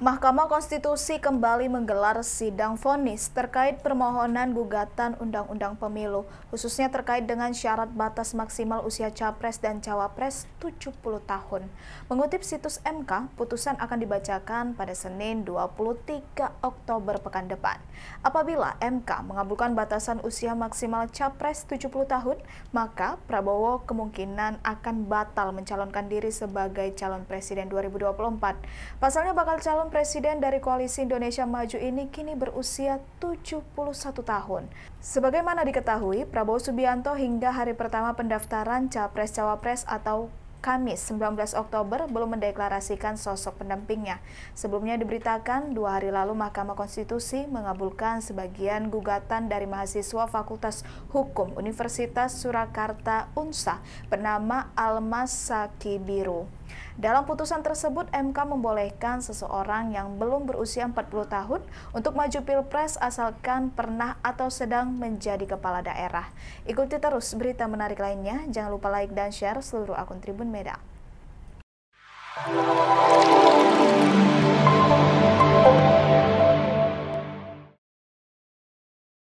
Mahkamah Konstitusi kembali menggelar sidang vonis terkait permohonan gugatan Undang-Undang Pemilu, khususnya terkait dengan syarat batas maksimal usia capres dan cawapres 70 tahun. Mengutip situs MK, putusan akan dibacakan pada Senin 23 Oktober pekan depan. Apabila MK mengabulkan batasan usia maksimal capres 70 tahun, maka Prabowo kemungkinan akan batal mencalonkan diri sebagai calon presiden 2024. Pasalnya bakal calon presiden dari Koalisi Indonesia Maju ini kini berusia 71 tahun. Sebagaimana diketahui, Prabowo Subianto hingga hari pertama pendaftaran Capres-Cawapres atau Kamis 19 Oktober belum mendeklarasikan sosok pendampingnya. Sebelumnya diberitakan, dua hari lalu Mahkamah Konstitusi mengabulkan sebagian gugatan dari mahasiswa Fakultas Hukum Universitas Surakarta UNSA bernama Almas Saki Biru. Dalam putusan tersebut, MK membolehkan seseorang yang belum berusia 40 tahun untuk maju pilpres asalkan pernah atau sedang menjadi kepala daerah. Ikuti terus berita menarik lainnya. Jangan lupa like dan share seluruh akun Tribun Medan.